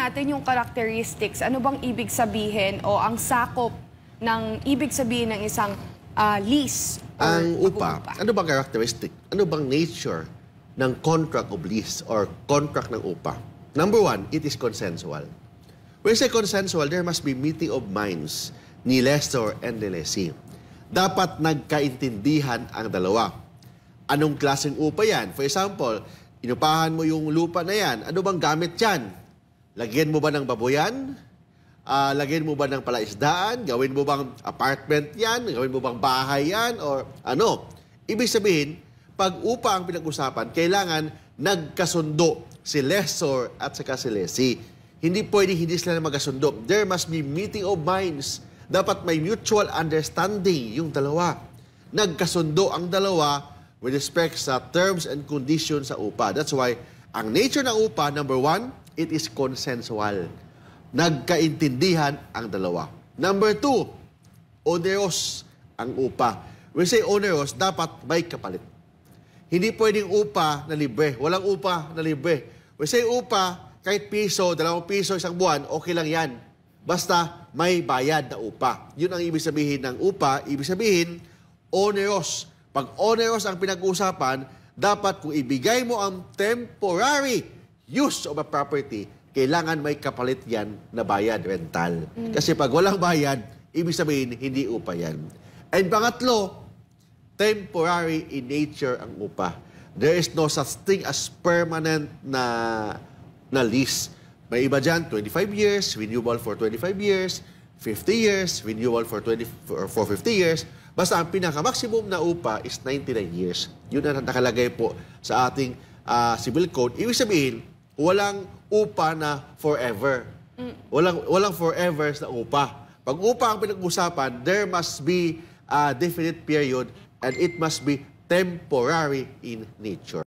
natin yung characteristics. Ano bang ibig sabihin o ang sakop ng ibig sabihin ng isang uh, lease ang upa, ano bang characteristic? Ano bang nature ng contract of lease or contract ng upa? Number one, it is consensual. When say consensual, there must be meeting of minds ni Lester and ni lessee. Dapat nagkaintindihan ang dalawa. Anong klaseng upa yan? For example, inupahan mo yung lupa na yan. Ano bang gamit yan? Lagyan mo ba ng baboyan? Uh, lagyan mo ba ng palaisdaan? Gawin mo bang apartment yan? Gawin mo bang bahay yan? Or ano? Ibig sabihin, pag upa ang pinag-usapan, kailangan nagkasundo si lessor at saka si lessee. Hindi pwede hindi sila magkasundo. There must be meeting of minds. Dapat may mutual understanding yung dalawa. Nagkasundo ang dalawa with respect sa terms and conditions sa upa. That's why ang nature ng upa, number one, It is consensual. Nagkaintindihan ang dalawa. Number two, onerous ang upa. We say onerous, dapat may kapalit. Hindi pwedeng upa na libre. Walang upa na libre. We say upa, kahit piso, dalawang piso, isang buwan, okay lang yan. Basta may bayad na upa. Yun ang ibig sabihin ng upa. Ibig sabihin, onerous. Pag onerous ang pinag usapan dapat kung ibigay mo ang temporary use of a property, kailangan may kapalit yan na bayad, rental. Mm. Kasi pag walang bayad, ibig sabihin, hindi upa yan. And pangatlo, temporary in nature ang upa. There is no such thing as permanent na, na lease. May iba dyan, 25 years, renewable for 25 years, 50 years, renewal for 20 for, for 50 years. Basta ang pinaka-maximum na upa is 99 years. Yun na nakalagay po sa ating uh, civil code. Ibig sabihin, walang upa na forever. Walang, walang forever na upa. Pag upa ang pinag-usapan, there must be a definite period and it must be temporary in nature.